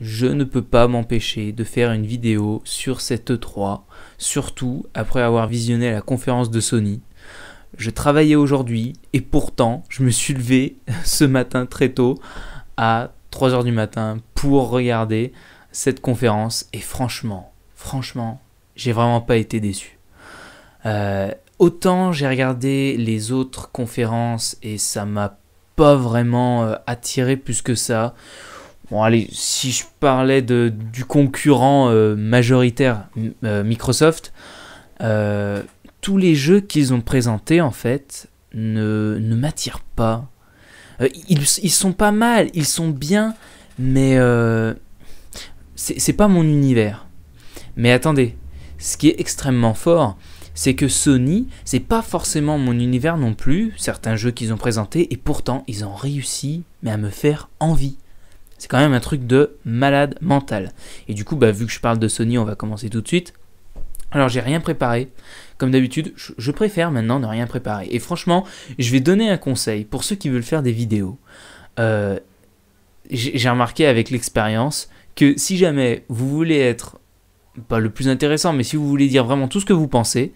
je ne peux pas m'empêcher de faire une vidéo sur cette E3, surtout après avoir visionné la conférence de Sony. Je travaillais aujourd'hui et pourtant je me suis levé ce matin très tôt à 3h du matin pour regarder cette conférence et franchement, franchement, j'ai vraiment pas été déçu. Euh, autant j'ai regardé les autres conférences et ça m'a pas vraiment euh, attiré plus que ça, Bon, allez, si je parlais de, du concurrent euh, majoritaire euh, Microsoft, euh, tous les jeux qu'ils ont présentés, en fait, ne, m'attirent pas. Ils, sont pas mal, ils sont bien, mais c'est pas mon univers. Mais attendez, ce qui est extrêmement fort, c'est que Sony, c'est pas forcément mon univers non plus, certains jeux qu'ils ont présentés, et pourtant ils ont réussi mais à me faire envie. C'est quand même un truc de malade mental. Et du coup, bah, vu que je parle de Sony, on va commencer tout de suite. Alors j'ai rien préparé. Comme d'habitude, je préfère maintenant ne rien préparer. Et franchement, je vais donner un conseil pour ceux qui veulent faire des vidéos. Euh, j'ai remarqué avec l'expérience que si jamais vous voulez être, pas le plus intéressant, mais si vous voulez dire vraiment tout ce que vous pensez,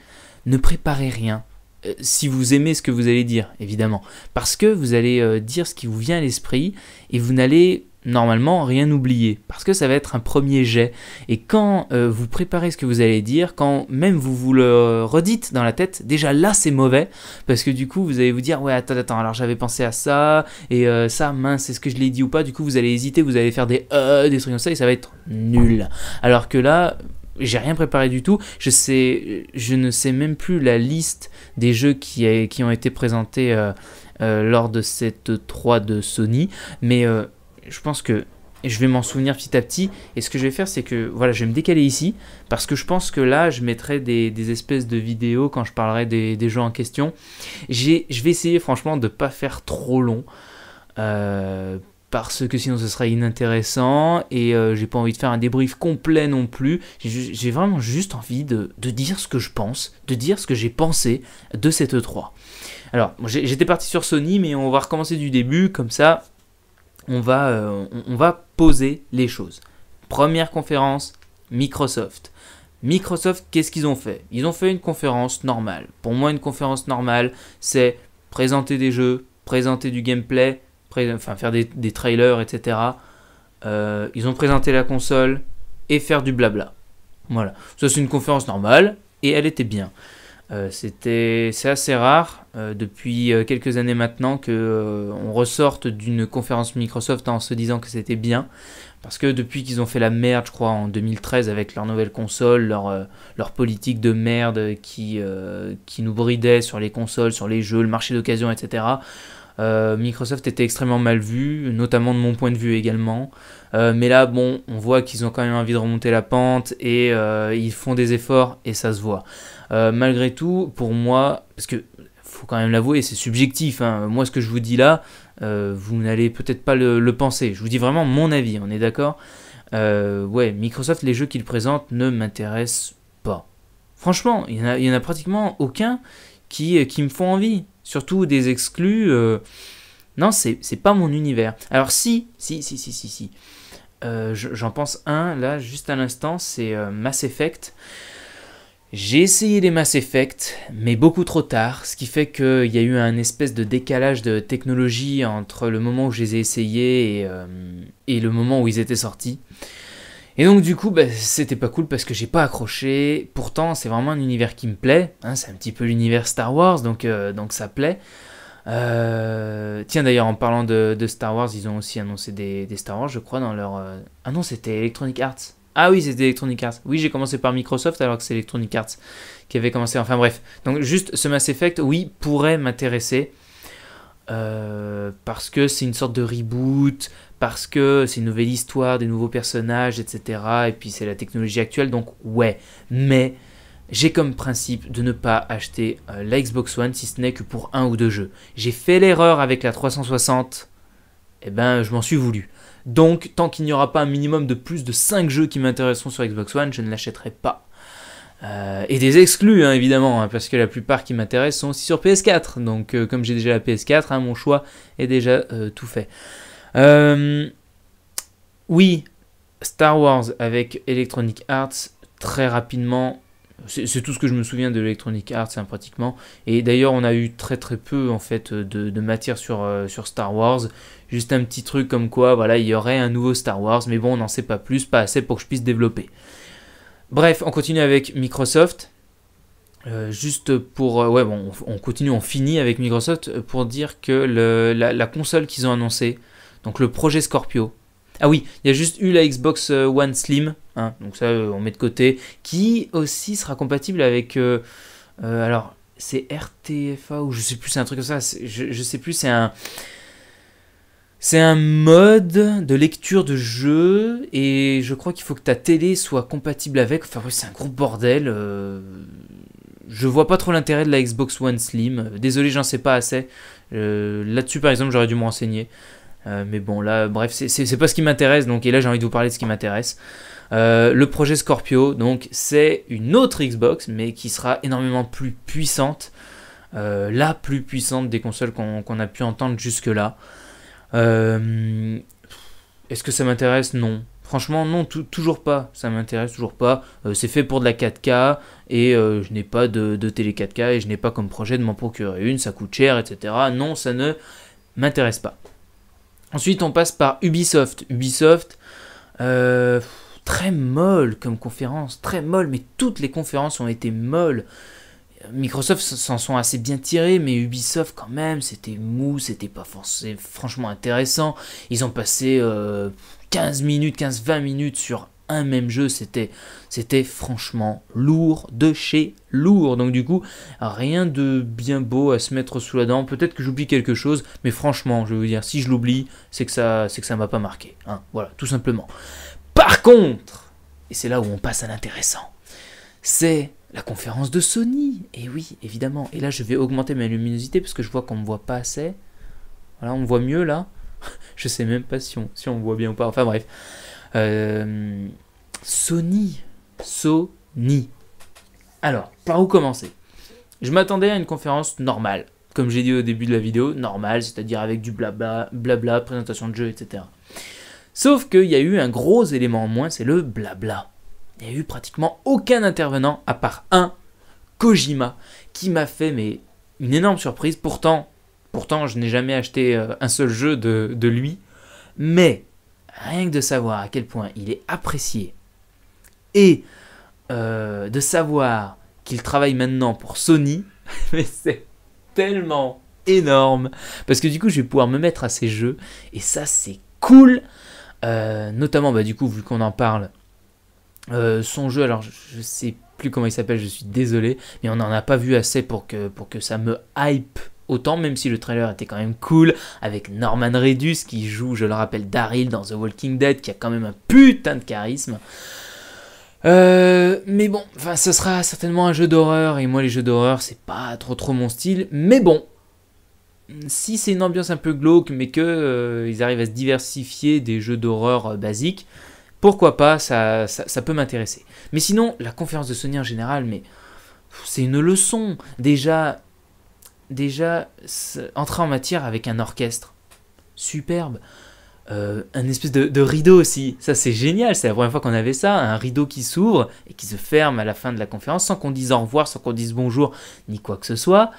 ne préparez rien. Euh, si vous aimez ce que vous allez dire, évidemment. Parce que vous allez euh, dire ce qui vous vient à l'esprit et vous n'allez normalement rien oublier parce que ça va être un premier jet et quand euh, vous préparez ce que vous allez dire quand même vous vous le redites dans la tête déjà là c'est mauvais parce que du coup vous allez vous dire ouais attends attends alors j'avais pensé à ça et euh, ça mince c'est ce que je l'ai dit ou pas du coup vous allez hésiter vous allez faire des euh, des trucs comme ça et ça va être nul alors que là j'ai rien préparé du tout. Je sais, je ne sais même plus la liste des jeux qui, qui ont été présentés euh, lors de cette 3 de Sony, mais je pense que je vais m'en souvenir petit à petit. Et ce que je vais faire, c'est que voilà, je vais me décaler ici parce que je pense que là, je mettrai des, espèces de vidéos quand je parlerai des, gens jeux en question. Je vais essayer franchement de ne pas faire trop long. Euh, parce que sinon ce serait inintéressant et euh, j'ai pas envie de faire un débrief complet non plus. J'ai vraiment juste envie de, de, dire ce que je pense, de dire ce que j'ai pensé de cette E3. Alors, j'étais parti sur Sony, mais on va recommencer du début, comme ça on va, euh, on, va poser les choses. Première conférence, Microsoft. Microsoft, qu'est-ce qu'ils ont fait Ils ont fait une conférence normale. Pour moi, une conférence normale, c'est présenter des jeux, présenter du gameplay, faire des, trailers, etc. Euh, ils ont présenté la console et faire du blabla. Voilà. Ça, c'est une conférence normale et elle était bien. Euh, c'était c'est assez rare euh, depuis euh, quelques années maintenant que on ressorte d'une conférence Microsoft en se disant que c'était bien parce que depuis qu'ils ont fait la merde, je crois, en 2013 avec leur nouvelle console, leur, leur politique de merde qui, nous bridait sur les consoles, sur les jeux, le marché d'occasion, etc., Microsoft était extrêmement mal vu, notamment de mon point de vue également. mais là, bon, on voit qu'ils ont quand même envie de remonter la pente et ils font des efforts et ça se voit. Euh, malgré tout, pour moi, parce que faut quand même l'avouer, c'est subjectif. Hein. Moi, ce que je vous dis là, euh, vous n'allez peut-être pas le, penser. Je vous dis vraiment mon avis, on est d'accord euh, Ouais, Microsoft, les jeux qu'ils présentent ne m'intéressent pas. Franchement, il n'y en, a pratiquement aucun qui, qui me font envie. Surtout des exclus. Non, c'est pas mon univers. Alors, si, si, si, si, si, si. J'en pense un, là, juste à l'instant, c'est Mass Effect. J'ai essayé les Mass Effect, mais beaucoup trop tard, ce qui fait qu'il y a eu un espèce de décalage de technologie entre le moment où je les ai essayés et, euh, le moment où ils étaient sortis. Et donc du coup, bah, c'était pas cool parce que j'ai pas accroché. Pourtant, c'est vraiment un univers qui me plaît. Hein, c'est un petit peu l'univers Star Wars, donc, euh, donc ça plaît. Euh, tiens d'ailleurs, en parlant de, Star Wars, ils ont aussi annoncé des, Star Wars, je crois, dans leur... Ah non, c'était Electronic Arts. Ah oui, c'était Electronic Arts. Oui, j'ai commencé par Microsoft alors que c'est Electronic Arts qui avait commencé. Enfin bref. Donc juste ce Mass Effect, oui, pourrait m'intéresser. Euh, parce que c'est une sorte de reboot, parce que c'est une nouvelle histoire, des nouveaux personnages, etc. Et puis c'est la technologie actuelle, donc ouais. Mais j'ai comme principe de ne pas acheter euh, la Xbox One si ce n'est que pour un ou deux jeux. J'ai fait l'erreur avec la 360, et eh ben je m'en suis voulu. Donc, tant qu'il n'y aura pas un minimum de plus de 5 jeux qui m'intéresseront sur Xbox One, je ne l'achèterai pas. Euh, et des exclus, hein, évidemment, hein, parce que la plupart qui m'intéressent sont aussi sur PS4. Donc, euh, comme j'ai déjà la PS4, hein, mon choix est déjà euh, tout fait. oui, Star Wars avec Electronic Arts, très rapidement, c'est tout ce que je me souviens de l'Electronic Arts c'est hein, pratiquement. Et d'ailleurs, on a eu très très peu en fait de, matière sur, euh, sur Star Wars. Juste un petit truc comme quoi, voilà, il y aurait un nouveau Star Wars, mais bon, on n'en sait pas plus, pas assez pour que je puisse développer. Bref, on continue avec Microsoft. Euh, juste pour... Euh, ouais, bon, on, continue, on finit avec Microsoft pour dire que la, la, console qu'ils ont annoncée, donc le projet Scorpio. Ah oui, il y a juste eu la Xbox One Slim Hein, donc ça, euh, on met de côté. Qui aussi sera compatible avec... Euh, euh, alors, c'est RTFA ou je sais plus, c'est un truc comme ça. Je, sais plus, c'est un... C'est un mode de lecture de jeu et je crois qu'il faut que ta télé soit compatible avec. Enfin, ouais, c'est un gros bordel. Je vois pas trop l'intérêt de la Xbox One Slim. Désolé, j'en sais pas assez. Là-dessus, par exemple, j'aurais dû me renseigner. mais bon, là, bref, c'est pas ce qui m'intéresse. Donc, et là, j'ai envie de vous parler de ce qui m'intéresse. Euh, le projet Scorpio, donc c'est une autre Xbox, mais qui sera énormément plus puissante, euh, la plus puissante des consoles qu'on a pu entendre jusque-là. Euh, est-ce que ça m'intéresse Non. Franchement, non, toujours pas. Ça m'intéresse toujours pas. c'est fait pour de la 4K et je n'ai pas de, télé 4K et je n'ai pas comme projet de m'en procurer une. Ça coûte cher, etc. Non, ça ne m'intéresse pas. Ensuite, on passe par Ubisoft. Ubisoft, très molle comme conférence, très molle, mais toutes les conférences ont été molles. Microsoft s'en sont assez bien tirés, mais Ubisoft quand même, c'était mou, c'était pas franchement intéressant. Ils ont passé 15 euh, minutes, 15-20 minutes sur un même jeu, c'était c'était franchement lourd de chez lourd. Donc du coup, rien de bien beau à se mettre sous la dent. Peut-être que j'oublie quelque chose, mais franchement, je veux dire, si je l'oublie, c'est que ça c'est que ça m'a pas marqué. Hein. Voilà, tout simplement. Par contre, et c'est là où on passe à l'intéressant, c'est la conférence de Sony. Et oui, évidemment. Et là, je vais augmenter ma luminosité parce que je vois qu'on me voit pas assez. Voilà, on me voit mieux là. je sais même pas si on, me voit bien ou pas. Enfin bref. Euh, Sony. Sony. Alors, par où commencer Je m'attendais à une conférence normale. Comme j'ai dit au début de la vidéo, normale, c'est-à-dire avec du blabla, blabla, présentation de jeu, etc. Sauf qu'il y a eu un gros élément en moins, c'est le blabla. Il n'y a eu pratiquement aucun intervenant, à part un, Kojima, qui m'a fait mais, une énorme surprise. Pourtant, pourtant je n'ai jamais acheté euh, un seul jeu de, lui. Mais rien que de savoir à quel point il est apprécié et euh, de savoir qu'il travaille maintenant pour Sony, mais c'est tellement énorme parce que du coup je vais pouvoir me mettre à ces jeux et ça c'est cool euh, notamment, bah, du coup, vu qu'on en parle, euh, son jeu, alors je, sais plus comment il s'appelle, je suis désolé, mais on n'en a pas vu assez pour que, pour que ça me hype autant, même si le trailer était quand même cool, avec Norman Redus qui joue, je le rappelle, Daryl dans The Walking Dead, qui a quand même un putain de charisme. Euh, mais bon, enfin, ce sera certainement un jeu d'horreur, et moi les jeux d'horreur, c'est pas trop trop mon style, mais bon, si c'est une ambiance un peu glauque, mais que euh, ils arrivent à se diversifier des jeux d'horreur euh, basiques, pourquoi pas, ça, peut m'intéresser. Mais sinon, la conférence de Sony en général, mais c'est une leçon. Déjà, déjà entrer en matière avec un orchestre, superbe. Euh, un espèce de, rideau aussi. Ça, c'est génial. C'est la première fois qu'on avait ça. Un rideau qui s'ouvre et qui se ferme à la fin de la conférence sans qu'on dise au revoir, sans qu'on dise bonjour, ni quoi que ce soit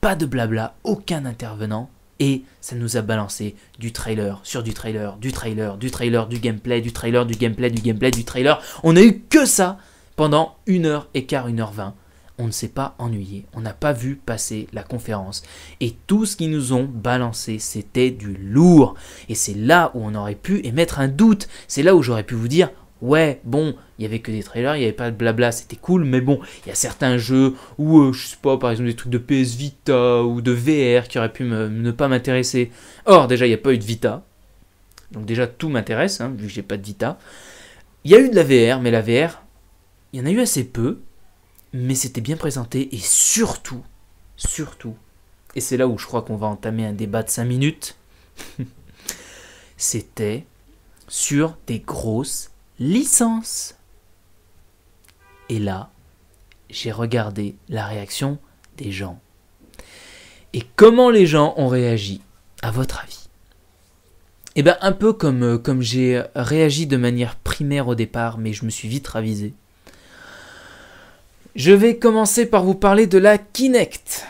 pas de blabla, aucun intervenant, et ça nous a balancé du trailer sur du trailer, du trailer, du trailer, du gameplay, du trailer, du gameplay, du gameplay, du trailer. On a eu que ça pendant 1 et quart, 1 heure 20 On ne s'est pas ennuyé, on n'a pas vu passer la conférence. Et tout ce qu'ils nous ont balancé, c'était du lourd. Et c'est là où on aurait pu émettre un doute. C'est là où j'aurais pu vous dire, ouais, bon, il n'y avait que des trailers, il n'y avait pas de blabla, c'était cool, mais bon, il y a certains jeux où, euh, je sais pas, par exemple des trucs de PS Vita ou de VR qui auraient pu ne pas m'intéresser. Or, déjà, il n'y a pas eu de Vita, donc déjà tout m'intéresse, hein, vu que j'ai pas de Vita. Il y a eu de la VR, mais la VR, il y en a eu assez peu, mais c'était bien présenté, et surtout, surtout, et c'est là où je crois qu'on va entamer un débat de 5 minutes, c'était sur des grosses licences. Et là, j'ai regardé la réaction des gens. Et comment les gens ont réagi, à votre avis Eh bien, un peu comme, euh, comme j'ai réagi de manière primaire au départ, mais je me suis vite ravisé. Je vais commencer par vous parler de la Kinect.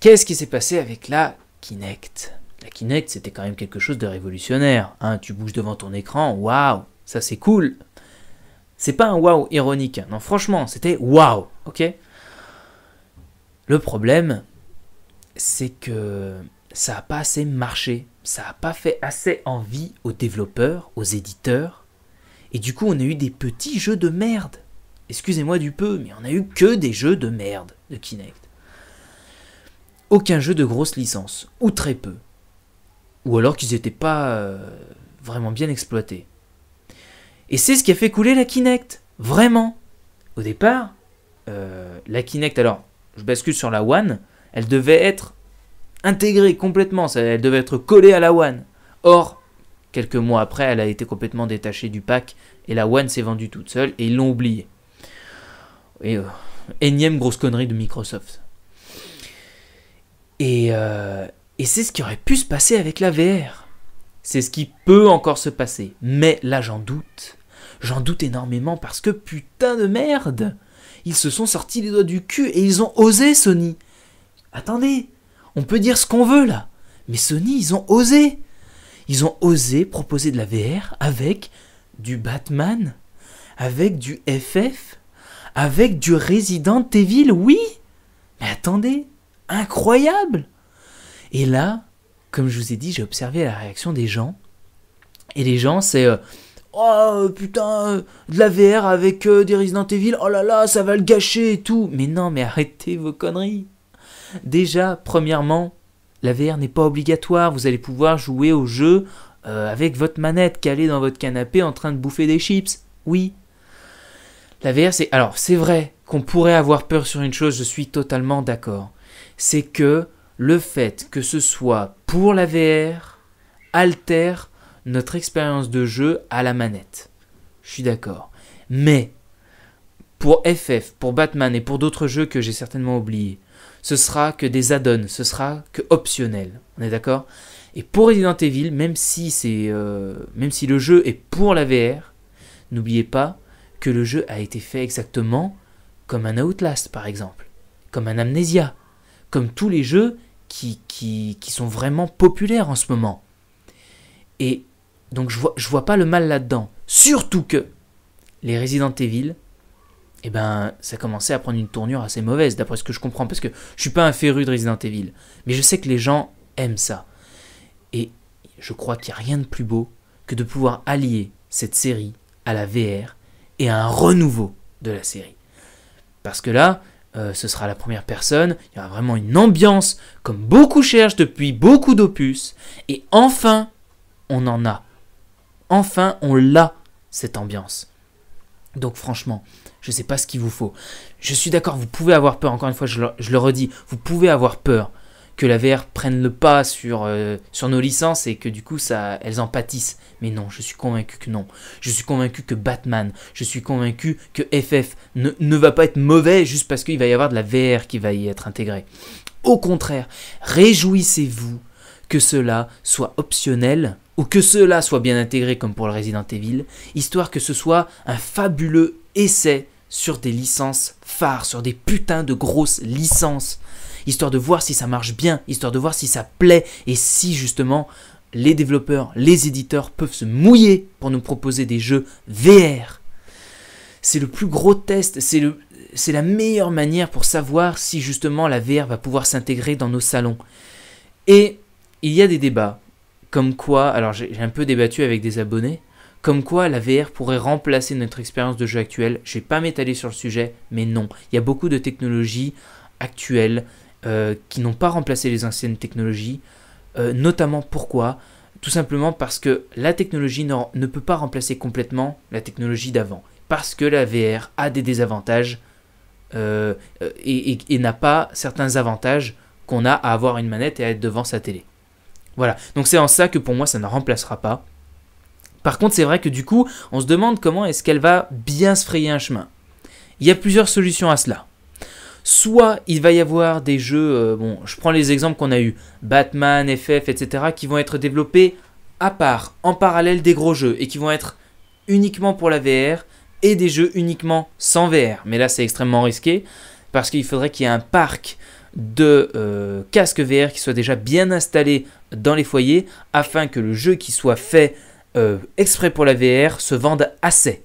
Qu'est-ce qui s'est passé avec la Kinect La Kinect, c'était quand même quelque chose de révolutionnaire. Hein. tu bouges devant ton écran, waouh, ça c'est cool. C'est pas un waouh ironique. Non, franchement, c'était waouh. Ok Le problème, c'est que ça n'a pas assez marché. Ça n'a pas fait assez envie aux développeurs, aux éditeurs. Et du coup, on a eu des petits jeux de merde. Excusez-moi du peu, mais on a eu que des jeux de merde de Kinect. Aucun jeu de grosse licence, ou très peu. Ou alors qu'ils n'étaient pas euh, vraiment bien exploités. Et c'est ce qui a fait couler la Kinect. Vraiment. Au départ, euh, la Kinect, alors, je bascule sur la One, elle devait être intégrée complètement, elle devait être collée à la One. Or, quelques mois après, elle a été complètement détachée du pack et la One s'est vendue toute seule et ils l'ont oubliée. Et euh, énième grosse connerie de Microsoft. Et, euh, et c'est ce qui aurait pu se passer avec la VR. C'est ce qui peut encore se passer. Mais là, j'en doute. J'en doute énormément parce que putain de merde Ils se sont sortis les doigts du cul et ils ont osé, Sony Attendez, on peut dire ce qu'on veut là, mais Sony, ils ont osé Ils ont osé proposer de la VR avec du Batman, avec du FF, avec du Resident Evil, oui Mais attendez, incroyable Et là, comme je vous ai dit, j'ai observé la réaction des gens. Et les gens, c'est euh, Oh putain, euh, de la VR avec euh, des Resident Evil, oh là là, ça va le gâcher et tout. Mais non, mais arrêtez vos conneries. Déjà, premièrement, la VR n'est pas obligatoire, vous allez pouvoir jouer au jeu avec votre manette calée dans votre canapé en train de bouffer des chips. Oui. La VR, c'est. Alors, c'est vrai qu'on pourrait avoir peur sur une chose, je suis totalement d'accord. C'est que le fait que ce soit pour la VR altère notre expérience de jeu à la manette. Je suis d'accord. Mais pour FF, pour Batman et pour d'autres jeux que j'ai certainement oubliés, ce sera que des add-ons, ce sera que optionnel. On est d'accord Et pour Resident Evil, même si, c'est, euh, même si le jeu est pour la VR, n'oubliez pas que le jeu a été fait exactement comme un Outlast par exemple, comme un Amnesia, comme tous les jeux qui, qui, qui sont vraiment populaires en ce moment. Et donc je vois, je vois pas le mal là-dedans. Surtout que les Resident Evil, eh ben, ça commençait à prendre une tournure assez mauvaise, d'après ce que je comprends, parce que je suis pas un féru de Resident Evil. Mais je sais que les gens aiment ça. Et je crois qu'il n'y a rien de plus beau que de pouvoir allier cette série à la VR et à un renouveau de la série. Parce que là, euh, ce sera la première personne, il y aura vraiment une ambiance comme beaucoup cherchent depuis beaucoup d'opus, et enfin, on en a. Enfin, on l'a, cette ambiance. Donc franchement, je ne sais pas ce qu'il vous faut. Je suis d'accord, vous pouvez avoir peur, encore une fois, je le, redis, vous pouvez avoir peur que la VR prenne le pas sur, euh, sur nos licences et que du coup, ça, elles en pâtissent. Mais non, je suis convaincu que non. Je suis convaincu que Batman, je suis convaincu que FF ne, ne va pas être mauvais juste parce qu'il va y avoir de la VR qui va y être intégrée. Au contraire, réjouissez-vous que cela soit optionnel ou que cela soit bien intégré comme pour le Resident Evil, histoire que ce soit un fabuleux essai sur des licences phares, sur des putains de grosses licences, histoire de voir si ça marche bien, histoire de voir si ça plaît et si justement les développeurs, les éditeurs peuvent se mouiller pour nous proposer des jeux VR. C'est le plus gros test, c'est le, c'est la meilleure manière pour savoir si justement la VR va pouvoir s'intégrer dans nos salons. Et il y a des débats comme quoi, alors j'ai un peu débattu avec des abonnés, comme quoi la VR pourrait remplacer notre expérience de jeu actuelle. Je vais pas m'étaler sur le sujet, mais non. Il y a beaucoup de technologies actuelles euh, qui n'ont pas remplacé les anciennes technologies, euh, notamment pourquoi Tout simplement parce que la technologie ne, peut pas remplacer complètement la technologie d'avant, parce que la VR a des désavantages euh, et, et n'a pas certains avantages qu'on a à avoir une manette et à être devant sa télé. Voilà, donc c'est en ça que pour moi ça ne remplacera pas. Par contre, c'est vrai que du coup, on se demande comment est-ce qu'elle va bien se frayer un chemin. Il y a plusieurs solutions à cela. Soit il va y avoir des jeux, euh, bon, je prends les exemples qu'on a eu, Batman, FF, etc., qui vont être développés à part, en parallèle des gros jeux, et qui vont être uniquement pour la VR, et des jeux uniquement sans VR. Mais là, c'est extrêmement risqué, parce qu'il faudrait qu'il y ait un parc de casques euh, casque VR qui soient déjà bien installés dans les foyers afin que le jeu qui soit fait euh, exprès pour la VR se vende assez.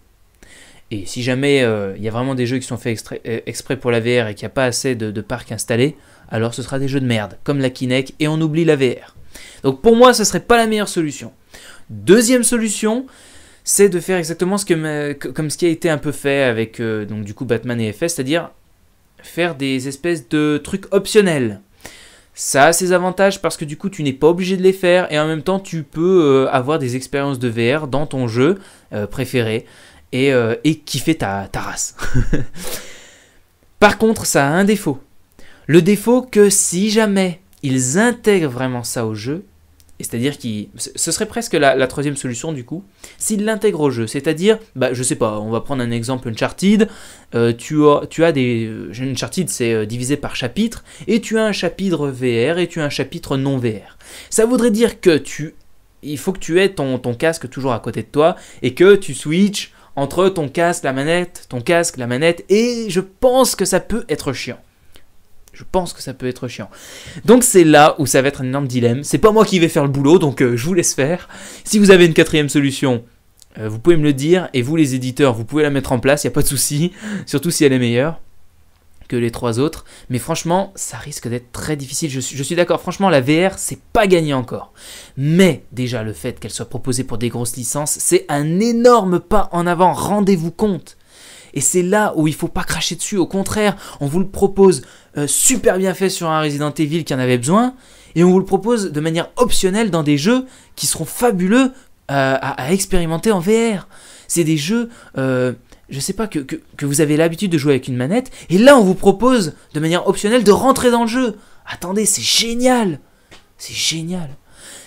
Et si jamais euh, il y a vraiment des jeux qui sont faits exprès pour la VR et qu'il n'y a pas assez de, parcs installés, alors ce sera des jeux de merde, comme la Kinect, et on oublie la VR. Donc pour moi, ce ne serait pas la meilleure solution. Deuxième solution, c'est de faire exactement ce que, comme ce qui a été un peu fait avec donc du coup Batman et FS, c'est-à-dire faire des espèces de trucs optionnels. Ça a ses avantages parce que du coup tu n'es pas obligé de les faire et en même temps tu peux euh, avoir des expériences de VR dans ton jeu euh, préféré et, euh, et, kiffer ta, ta race. Par contre ça a un défaut. Le défaut que si jamais ils intègrent vraiment ça au jeu, c'est-à-dire qu'il, ce serait presque la, troisième solution du coup, s'il l'intègre au jeu. C'est-à-dire, bah, je sais pas, on va prendre un exemple Uncharted. Euh, tu as, tu as des, euh, Uncharted c'est euh, divisé par chapitre et tu as un chapitre VR et tu as un chapitre non VR. Ça voudrait dire que tu, il faut que tu aies ton, ton casque toujours à côté de toi et que tu switches entre ton casque, la manette, ton casque, la manette, et je pense que ça peut être chiant. Je pense que ça peut être chiant. Donc c'est là où ça va être un énorme dilemme. C'est pas moi qui vais faire le boulot, donc euh, je vous laisse faire. Si vous avez une quatrième solution, euh, vous pouvez me le dire. Et vous, les éditeurs, vous pouvez la mettre en place, il n'y a pas de souci. Surtout si elle est meilleure que les trois autres. Mais franchement, ça risque d'être très difficile. Je suis, je suis d'accord, franchement, la VR, c'est pas gagné encore. Mais déjà, le fait qu'elle soit proposée pour des grosses licences, c'est un énorme pas en avant. Rendez-vous compte. Et c'est là où il faut pas cracher dessus. Au contraire, on vous le propose euh, super bien fait sur un Resident Evil qui en avait besoin, et on vous le propose de manière optionnelle dans des jeux qui seront fabuleux euh, à, expérimenter en VR. C'est des jeux, euh, je sais pas, que, que, vous avez l'habitude de jouer avec une manette, et là on vous propose de manière optionnelle de rentrer dans le jeu. Attendez, c'est génial C'est génial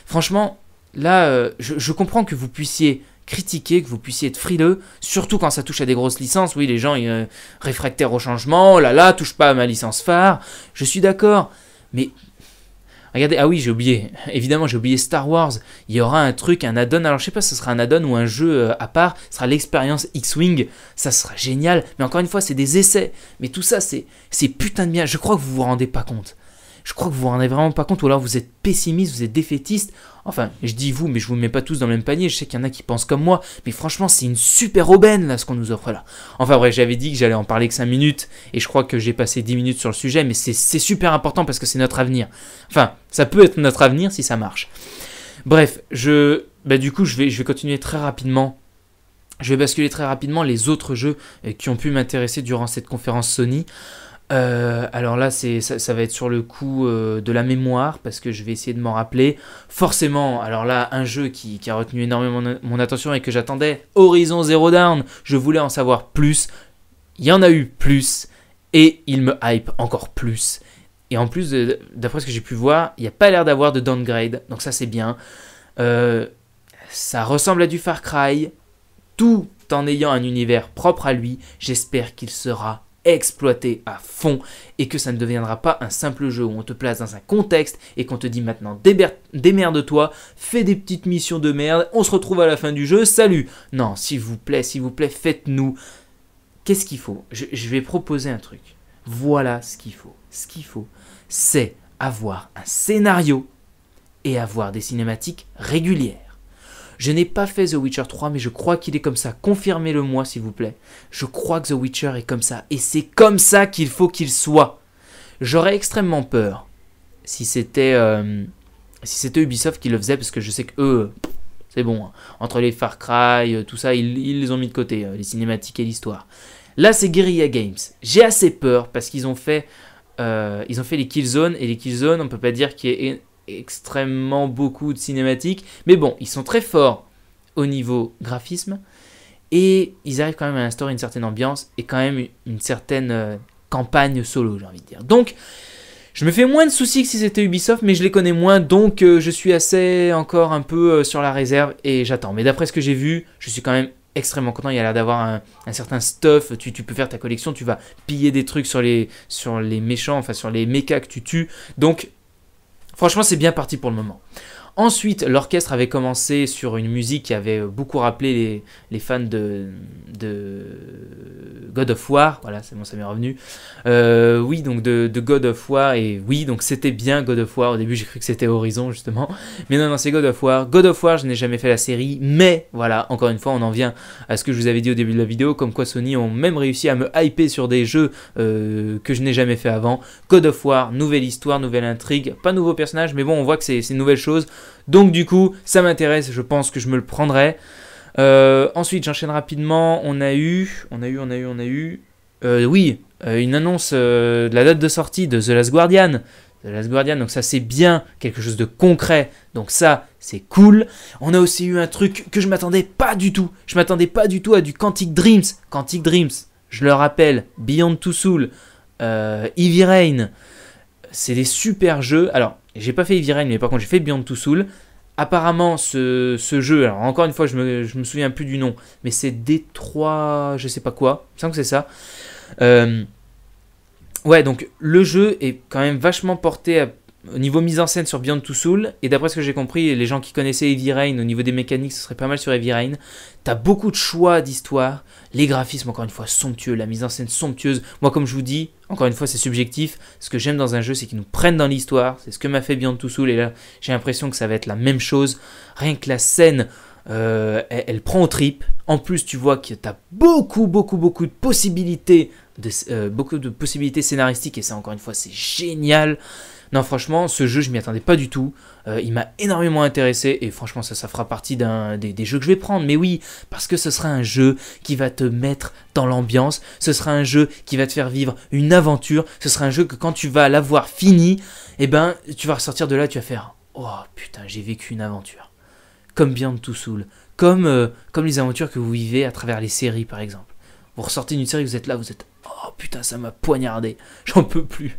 Franchement, là, je comprends que vous puissiez critiquer, que vous puissiez être frileux, surtout quand ça touche à des grosses licences. Oui, les gens euh, réfractaires au changement, oh là là, touche pas à ma licence phare. Je suis d'accord, mais Regardez, ah oui, j'ai oublié. Évidemment, j'ai oublié Star Wars. Il y aura un truc, un add-on. Alors, je sais pas, ce sera un add-on ou un jeu euh, à part. Ce sera l'expérience X-Wing. Ça sera génial. Mais encore une fois, c'est des essais. Mais tout ça, c'est, c'est putain de bien. Je crois que vous vous rendez pas compte je crois que vous vous rendez vraiment pas compte, ou alors vous êtes pessimiste, vous êtes défaitiste. Enfin, je dis vous, mais je vous mets pas tous dans le même panier, je sais qu'il y en a qui pensent comme moi, mais franchement, c'est une super aubaine là ce qu'on nous offre là. Enfin bref, j'avais dit que j'allais en parler que 5 minutes, et je crois que j'ai passé 10 minutes sur le sujet, mais c'est super important parce que c'est notre avenir. Enfin, ça peut être notre avenir si ça marche. Bref, je, bah, du coup, je vais, je vais continuer très rapidement je vais basculer très rapidement les autres jeux euh, qui ont pu m'intéresser durant cette conférence Sony. Euh, alors là, ça, ça va être sur le coup euh, de la mémoire, parce que je vais essayer de m'en rappeler. Forcément, alors là, un jeu qui, a retenu énormément mon attention et que j'attendais, Horizon Zero Down, je voulais en savoir plus. Il y en a eu plus, et il me hype encore plus. Et en plus, d'après ce que j'ai pu voir, il n'y a pas l'air d'avoir de downgrade, donc ça c'est bien. Euh, ça ressemble à du Far Cry, tout en ayant un univers propre à lui. J'espère qu'il sera exploité à fond et que ça ne deviendra pas un simple jeu où on te place dans un contexte et qu'on te dit maintenant démerde-toi, fais des petites missions de merde, on se retrouve à la fin du jeu, salut Non, s'il vous plaît, s'il vous plaît, faites-nous. Qu'est-ce qu'il faut je, je vais proposer un truc. Voilà ce qu'il faut. Ce qu'il faut, c'est avoir un scénario et avoir des cinématiques régulières. Je n'ai pas fait The Witcher 3, mais je crois qu'il est comme ça. Confirmez-le moi, s'il vous plaît. Je crois que The Witcher est comme ça. Et c'est comme ça qu'il faut qu'il soit. J'aurais extrêmement peur si c'était euh, si c'était Ubisoft qui le faisait, parce que je sais que eux, c'est bon. Hein. Entre les Far Cry, euh, tout ça, ils, les ont mis de côté, euh, les cinématiques et l'histoire. Là, c'est Guerrilla Games. J'ai assez peur parce qu'ils ont fait. ils ont fait les Killzone et les Killzone, on peut pas dire qu'il y ait extrêmement beaucoup de cinématiques. Mais bon, ils sont très forts au niveau graphisme. Et ils arrivent quand même à instaurer une certaine ambiance et quand même une certaine euh, campagne solo, j'ai envie de dire. Donc, je me fais moins de soucis que si c'était Ubisoft, mais je les connais moins, donc euh, je suis assez encore un peu euh, sur la réserve et j'attends. Mais d'après ce que j'ai vu, je suis quand même extrêmement content. Il y a l'air d'avoir un, certain stuff. Tu, peux faire ta collection, tu vas piller des trucs sur les, sur les méchants, enfin sur les mechas que tu tues. Donc Franchement, c'est bien parti pour le moment. Ensuite, l'orchestre avait commencé sur une musique qui avait beaucoup rappelé les, fans de, God of War. Voilà, c'est bon, ça m'est revenu. Euh, oui, donc de, God of War. Et oui, donc c'était bien God of War. Au début, j'ai cru que c'était Horizon, justement. Mais non, non, c'est God of War. God of War, je n'ai jamais fait la série. Mais voilà, encore une fois, on en vient à ce que je vous avais dit au début de la vidéo. Comme quoi, Sony ont même réussi à me hyper sur des jeux euh, que je n'ai jamais fait avant. God of War, nouvelle histoire, nouvelle intrigue. Pas nouveau personnage, mais bon, on voit que c'est une nouvelle chose. Donc du coup, ça m'intéresse, je pense que je me le prendrai. Euh, ensuite, j'enchaîne rapidement. On a eu, on a eu, on a eu, on a eu. Euh, oui, euh, une annonce de la date de sortie de The Last Guardian. The Last Guardian, donc ça c'est bien quelque chose de concret. Donc ça, c'est cool. On a aussi eu un truc que je m'attendais pas du tout. Je m'attendais pas du tout à du Quantic Dreams. Quantic Dreams, je le rappelle, Beyond Two Soul, ivy Rain. C'est des super jeux. Alors, j'ai pas fait Eviren, mais par contre j'ai fait Beyond Toussoul. Apparemment, ce, ce, jeu, alors encore une fois, je me, me souviens plus du nom, mais c'est D3, je sais pas quoi, Je me que c'est ça. Euh, ouais, donc le jeu est quand même vachement porté à au niveau mise en scène sur Beyond Two et d'après ce que j'ai compris, les gens qui connaissaient Heavy Rain, au niveau des mécaniques, ce serait pas mal sur Heavy Rain. T'as beaucoup de choix d'histoire, les graphismes, encore une fois, somptueux, la mise en scène somptueuse. Moi, comme je vous dis, encore une fois, c'est subjectif. Ce que j'aime dans un jeu, c'est qu'ils nous prennent dans l'histoire. C'est ce que m'a fait Beyond Two et là, j'ai l'impression que ça va être la même chose. Rien que la scène. Euh, elle, prend au trip En plus, tu vois que t'as beaucoup, beaucoup, beaucoup de possibilités, de, euh, beaucoup de possibilités scénaristiques, et ça, encore une fois, c'est génial. Non, franchement, ce jeu, je m'y attendais pas du tout. Euh, il m'a énormément intéressé et franchement, ça, ça fera partie des, des jeux que je vais prendre. Mais oui, parce que ce sera un jeu qui va te mettre dans l'ambiance. Ce sera un jeu qui va te faire vivre une aventure. Ce sera un jeu que quand tu vas l'avoir fini, et eh ben, tu vas ressortir de là, tu vas faire Oh putain, j'ai vécu une aventure. Comme de tout Soul. Comme, euh, comme les aventures que vous vivez à travers les séries, par exemple. Vous ressortez d'une série, vous êtes là, vous êtes oh putain, ça m'a poignardé, j'en peux plus.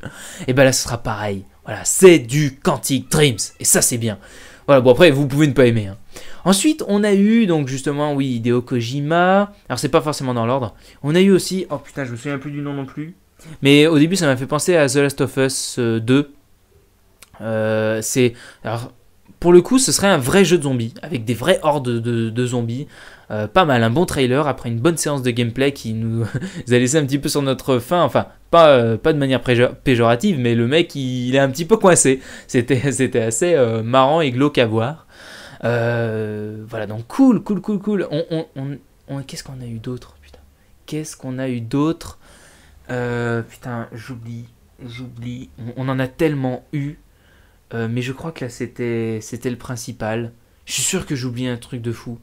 Et ben là, ce sera pareil. Voilà, c'est du Quantic Dreams, et ça c'est bien. Voilà, bon après, vous pouvez ne pas aimer. Hein. Ensuite, on a eu, donc justement, oui, Hideo Kojima. Alors, c'est pas forcément dans l'ordre. On a eu aussi, oh putain, je me souviens plus du nom non plus. Mais au début, ça m'a fait penser à The Last of Us 2. Euh, euh, c'est. Alors, pour le coup, ce serait un vrai jeu de zombies, avec des vraies hordes de, zombies. Euh, pas mal, un bon trailer après une bonne séance de gameplay qui nous, a laissé un petit peu sur notre fin. Enfin, pas, euh, pas de manière péjorative, mais le mec, il, est un petit peu coincé. C'était, assez euh, marrant et glauque à voir. voilà, donc cool, cool, cool, cool. qu'est-ce qu'on a eu d'autre qu'est-ce qu'on a eu d'autre Putain, j'oublie, j'oublie. On, en a tellement eu. Euh, mais je crois que là, c'était, le principal. Je suis sûr que j'oublie un truc de fou.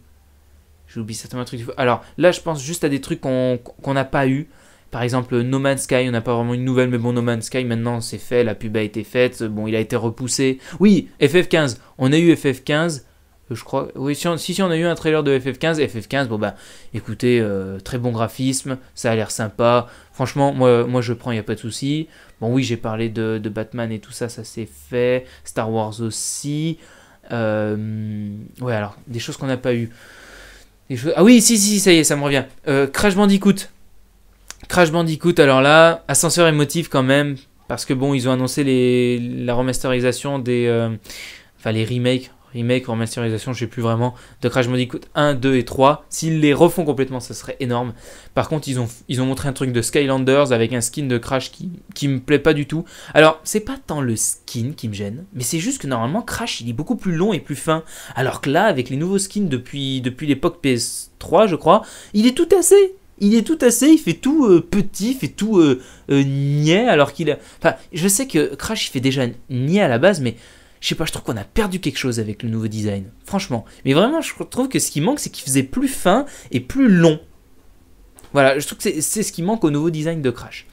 J'oublie certainement un truc de fou. Alors là, je pense juste à des trucs qu'on n'a pas eu. Par exemple, No Man's Sky, on n'a pas vraiment une nouvelle, mais bon, No Man's Sky, maintenant, c'est fait, la pub a été faite, bon, il a été repoussé. Oui, FF15, on a eu FF15, je crois. Oui, si on, si, on a eu un trailer de FF15, FF15, bon bah écoutez, euh, très bon graphisme, ça a l'air sympa. Franchement, moi, moi je prends, il n'y a pas de souci. Bon, oui, j'ai parlé de, Batman et tout ça, ça s'est fait. Star Wars aussi. Euh, ouais, alors, des choses qu'on n'a pas eu Ah oui, si, si, ça y est, ça me revient. Euh, Crash Bandicoot. Crash Bandicoot, alors là, ascenseur émotif quand même. Parce que bon, ils ont annoncé les, la remasterisation des. enfin, les remakes, remake ou remasterisation, je sais plus vraiment, de Crash Bandicoot 1, 2 et 3. S'ils les refont complètement, ce serait énorme. Par contre, ils ont, ils ont montré un truc de Skylanders avec un skin de Crash qui, qui me plaît pas du tout. Alors, c'est pas tant le skin qui me gêne, mais c'est juste que normalement, Crash, il est beaucoup plus long et plus fin. Alors que là, avec les nouveaux skins depuis, depuis l'époque PS3, je crois, il est tout assez il est tout assez, il fait tout euh, petit, il fait tout euh, euh, niais, alors qu'il Enfin, je sais que Crash, il fait déjà niais à la base, mais je sais pas, je trouve qu'on a perdu quelque chose avec le nouveau design, franchement. Mais vraiment, je trouve que ce qui manque, c'est qu'il faisait plus fin et plus long. Voilà, je trouve que c'est ce qui manque au nouveau design de Crash.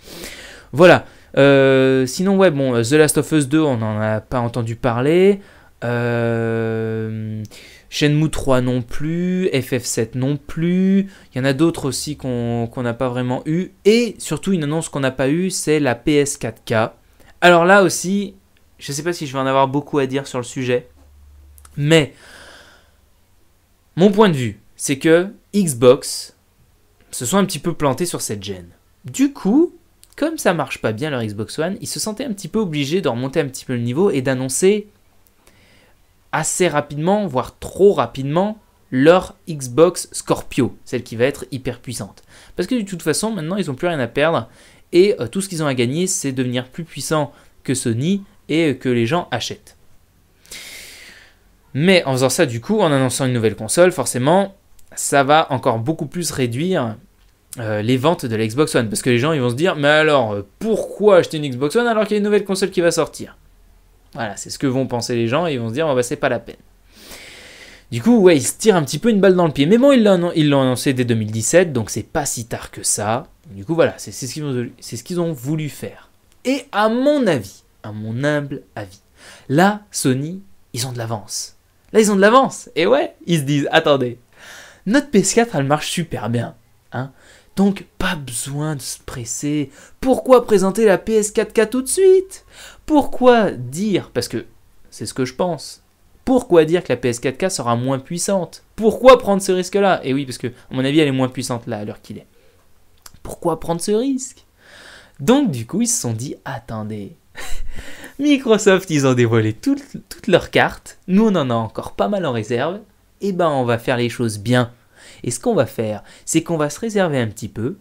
Voilà. Euh, sinon, ouais, bon, euh, The Last of Us 2, on n'en a pas entendu parler. Euh, Shenmue 3 non plus, FF7 non plus, il y en a d'autres aussi qu'on n'a pas vraiment eu, et surtout une annonce qu'on n'a pas eue, c'est la PS4K. Alors là aussi, je ne sais pas si je vais en avoir beaucoup à dire sur le sujet, mais mon point de vue, c'est que Xbox se sont un petit peu plantés sur cette gêne. Du coup, comme ça marche pas bien leur Xbox One, ils se sentaient un petit peu obligés de remonter un petit peu le niveau et d'annoncer assez rapidement, voire trop rapidement, leur Xbox Scorpio, celle qui va être hyper puissante. Parce que de toute façon, maintenant, ils n'ont plus rien à perdre et euh, tout ce qu'ils ont à gagner, c'est devenir plus puissant que Sony et que les gens achètent. Mais en faisant ça, du coup, en annonçant une nouvelle console, forcément, ça va encore beaucoup plus réduire euh, les ventes de la Xbox One. Parce que les gens, ils vont se dire, mais alors, euh, pourquoi acheter une Xbox One alors qu'il y a une nouvelle console qui va sortir Voilà, c'est ce que vont penser les gens, et ils vont se dire, oh, bah, c'est pas la peine. Du coup, ouais, ils se tirent un petit peu une balle dans le pied. Mais bon, ils l'ont annoncé dès 2017, donc c'est pas si tard que ça. Du coup, voilà, c'est ce qu'ils ont voulu faire. Et à mon avis, à mon humble avis. Là, Sony, ils ont de l'avance. Là, ils ont de l'avance. Et ouais, ils se disent, attendez, notre PS4, elle marche super bien. Hein donc, pas besoin de se presser. Pourquoi présenter la PS4K tout de suite Pourquoi dire, parce que c'est ce que je pense, pourquoi dire que la PS4K sera moins puissante Pourquoi prendre ce risque-là Et oui, parce que, à mon avis, elle est moins puissante là, à l'heure qu'il est. Pourquoi prendre ce risque Donc, du coup, ils se sont dit, attendez, Microsoft, ils ont dévoilé toutes leurs cartes. Nous, on en a encore pas mal en réserve. Et eh ben, on va faire les choses bien. Et ce qu'on va faire, c'est qu'on va se réserver un petit peu.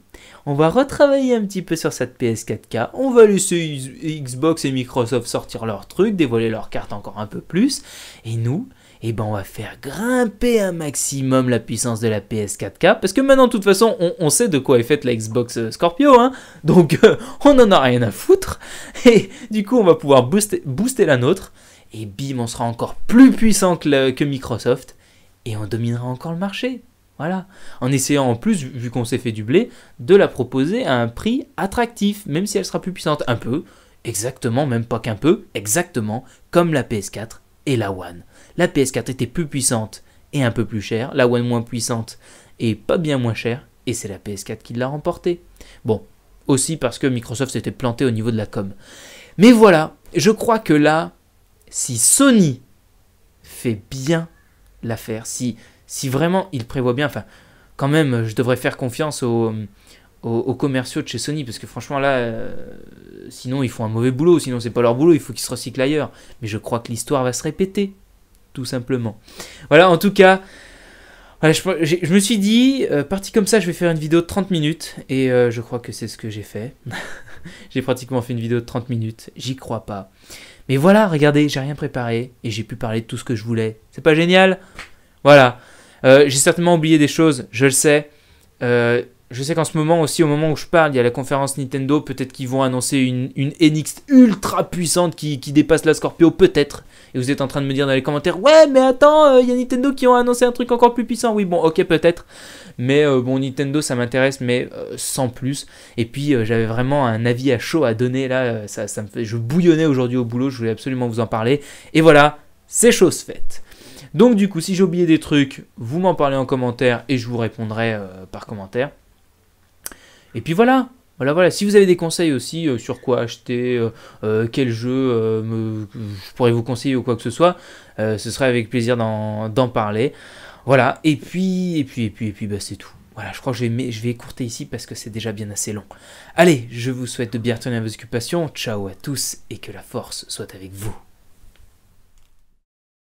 On va retravailler un petit peu sur cette PS4K. On va laisser Xbox et Microsoft sortir leurs trucs, dévoiler leurs cartes encore un peu plus. Et nous, et eh ben on va faire grimper un maximum la puissance de la PS4K, parce que maintenant de toute façon on, sait de quoi est faite la Xbox euh, Scorpio, hein, donc on n'en a rien à foutre, et du coup on va pouvoir booster, booster la nôtre, et bim on sera encore plus puissant que, que Microsoft, et on dominera encore le marché. Voilà. En essayant en plus, vu qu'on s'est fait du blé, de la proposer à un prix attractif, même si elle sera plus puissante. Un peu, exactement, même pas qu'un peu, exactement comme la PS4 et la One. La PS4 était plus puissante et un peu plus chère, la One moins puissante et pas bien moins chère, et c'est la PS4 qui l'a remportée. Bon, aussi parce que Microsoft s'était planté au niveau de la com. Mais voilà, je crois que là, si Sony fait bien l'affaire, si, si vraiment il prévoit bien, enfin, quand même, je devrais faire confiance aux, aux, commerciaux de chez Sony, parce que franchement là, euh, sinon ils font un mauvais boulot, sinon c'est pas leur boulot, il faut qu'ils se recyclent ailleurs. Mais je crois que l'histoire va se répéter, tout simplement. Voilà, en tout cas, je, me suis dit, euh, parti comme ça, je vais faire une vidéo de 30 minutes, et euh, je crois que c'est ce que j'ai fait. j'ai pratiquement fait une vidéo de 30 minutes, j'y crois pas. Mais voilà, regardez, j'ai rien préparé, et j'ai pu parler de tout ce que je voulais. C'est pas génial Voilà. j'ai certainement oublié des choses, je le sais je sais qu'en ce moment aussi, au moment où je parle, il y a la conférence Nintendo. Peut-être qu'ils vont annoncer une, une, ultra puissante qui, dépasse la Scorpio, peut-être. Et vous êtes en train de me dire dans les commentaires, ouais, mais attends, euh, il y a Nintendo qui ont annoncé un truc encore plus puissant. Oui, bon, ok, peut-être. Mais euh, bon, Nintendo, ça m'intéresse, mais euh, sans plus. Et puis, j'avais vraiment un avis à chaud à donner là. ça, me fait, je bouillonnais aujourd'hui au boulot, je voulais absolument vous en parler. Et voilà, c'est chose faite. Donc, du coup, si j'ai oublié des trucs, vous m'en parlez en commentaire et je vous répondrai par commentaire. Et puis voilà, voilà, voilà. Si vous avez des conseils aussi euh, sur quoi acheter, euh, euh, quel jeu je pourrais vous conseiller ou quoi que ce soit, ce serait avec plaisir d'en parler. Voilà. Et puis, et puis, et puis, et puis, bah, c'est tout. Voilà, je crois que je vais, je vais écourter ici parce que c'est déjà bien assez long. Allez, je vous souhaite de bien retourner vos occupations. Ciao à tous et que la force soit avec vous.